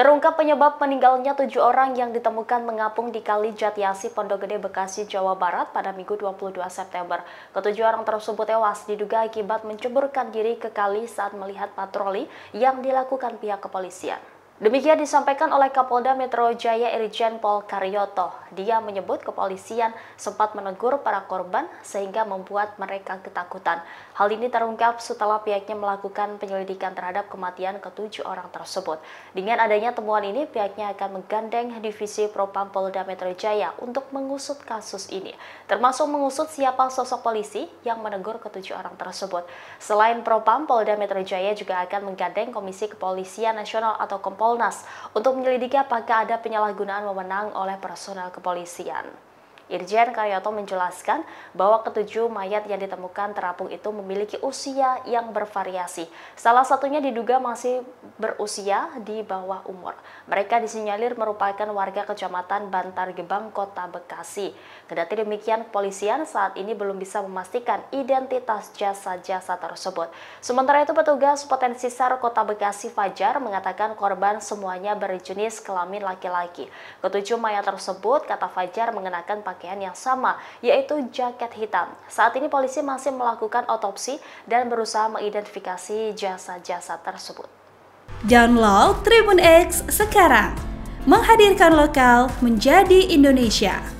Terungkap penyebab meninggalnya tujuh orang yang ditemukan mengapung di Kali Jatiasi, Pondok Gede, Bekasi, Jawa Barat pada Minggu 22 September. Ketujuh orang tersebut tewas diduga akibat menceburkan diri ke kali saat melihat patroli yang dilakukan pihak kepolisian. Demikian disampaikan oleh Kapolda Metro Jaya Irjen Pol Karyoto. Dia menyebut kepolisian sempat menegur para korban sehingga membuat mereka ketakutan. Hal ini terungkap setelah pihaknya melakukan penyelidikan terhadap kematian ketujuh orang tersebut. Dengan adanya temuan ini, pihaknya akan menggandeng Divisi Propam Polda Metro Jaya untuk mengusut kasus ini, termasuk mengusut siapa sosok polisi yang menegur ketujuh orang tersebut. Selain Propam, Polda Metro Jaya juga akan menggandeng Komisi Kepolisian Nasional atau Kompol Kompolnas untuk menyelidiki apakah ada penyalahgunaan wewenang oleh personel kepolisian. Irjen Karyoto menjelaskan bahwa ketujuh mayat yang ditemukan terapung itu memiliki usia yang bervariasi. Salah satunya diduga masih berusia di bawah umur. Mereka disinyalir merupakan warga Kecamatan Bantar Gebang, Kota Bekasi. Kedati demikian, kepolisian saat ini belum bisa memastikan identitas jasa-jasa tersebut. Sementara itu, petugas potensi SAR Kota Bekasi Fajar mengatakan korban semuanya berjenis kelamin laki-laki. Ketujuh mayat tersebut, kata Fajar, mengenakan pakaian berpakaian yang sama, yaitu jaket hitam. Saat ini polisi masih melakukan otopsi dan berusaha mengidentifikasi jasa-jasa tersebut. Download Tribun X sekarang, menghadirkan lokal menjadi Indonesia.